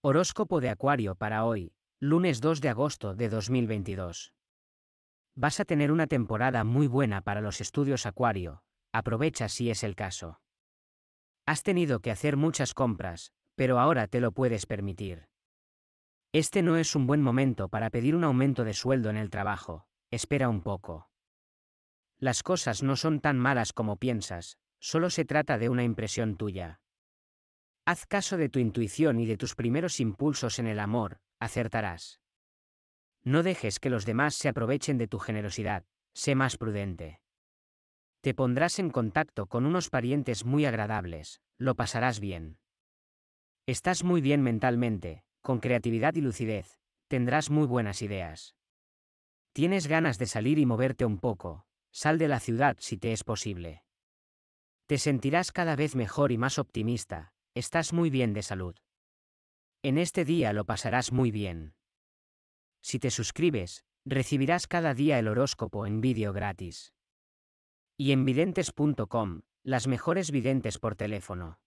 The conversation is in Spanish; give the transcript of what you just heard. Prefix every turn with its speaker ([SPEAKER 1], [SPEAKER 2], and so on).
[SPEAKER 1] Horóscopo de Acuario para hoy, lunes 2 de agosto de 2022. Vas a tener una temporada muy buena para los estudios Acuario, aprovecha si es el caso. Has tenido que hacer muchas compras, pero ahora te lo puedes permitir. Este no es un buen momento para pedir un aumento de sueldo en el trabajo, espera un poco. Las cosas no son tan malas como piensas, solo se trata de una impresión tuya. Haz caso de tu intuición y de tus primeros impulsos en el amor, acertarás. No dejes que los demás se aprovechen de tu generosidad, sé más prudente. Te pondrás en contacto con unos parientes muy agradables, lo pasarás bien. Estás muy bien mentalmente, con creatividad y lucidez, tendrás muy buenas ideas. Tienes ganas de salir y moverte un poco, sal de la ciudad si te es posible. Te sentirás cada vez mejor y más optimista, Estás muy bien de salud. En este día lo pasarás muy bien. Si te suscribes, recibirás cada día el horóscopo en vídeo gratis. Y en videntes.com, las mejores videntes por teléfono.